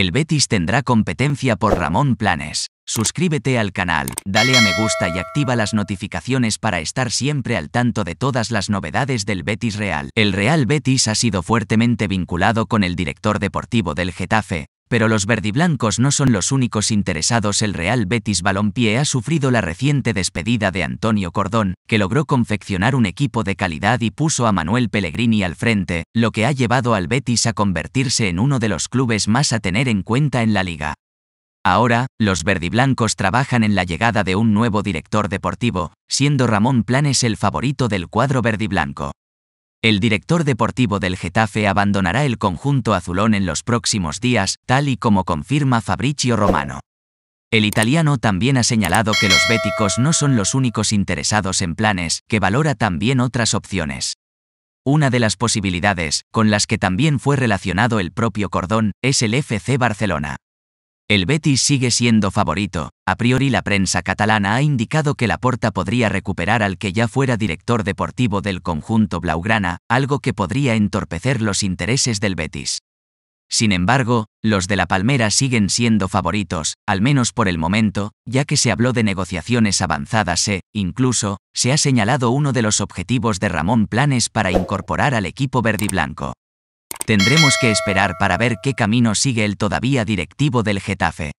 El Betis tendrá competencia por Ramón Planes. Suscríbete al canal, dale a me gusta y activa las notificaciones para estar siempre al tanto de todas las novedades del Betis Real. El Real Betis ha sido fuertemente vinculado con el director deportivo del Getafe, pero los verdiblancos no son los únicos interesados. El Real Betis Balompié ha sufrido la reciente despedida de Antonio Cordón, que logró confeccionar un equipo de calidad y puso a Manuel Pellegrini al frente, lo que ha llevado al Betis a convertirse en uno de los clubes más a tener en cuenta en la liga. Ahora, los verdiblancos trabajan en la llegada de un nuevo director deportivo, siendo Ramón Planes el favorito del cuadro verdiblanco. El director deportivo del Getafe abandonará el conjunto azulón en los próximos días, tal y como confirma Fabricio Romano. El italiano también ha señalado que los béticos no son los únicos interesados en planes, que valora también otras opciones. Una de las posibilidades, con las que también fue relacionado el propio Cordón, es el FC Barcelona. El Betis sigue siendo favorito. A priori la prensa catalana ha indicado que Laporta podría recuperar al que ya fuera director deportivo del conjunto blaugrana, algo que podría entorpecer los intereses del Betis. Sin embargo, los de la Palmera siguen siendo favoritos, al menos por el momento, ya que se habló de negociaciones avanzadas e, incluso, se ha señalado uno de los objetivos de Ramón Planes para incorporar al equipo verdiblanco. Tendremos que esperar para ver qué camino sigue el todavía directivo del Getafe.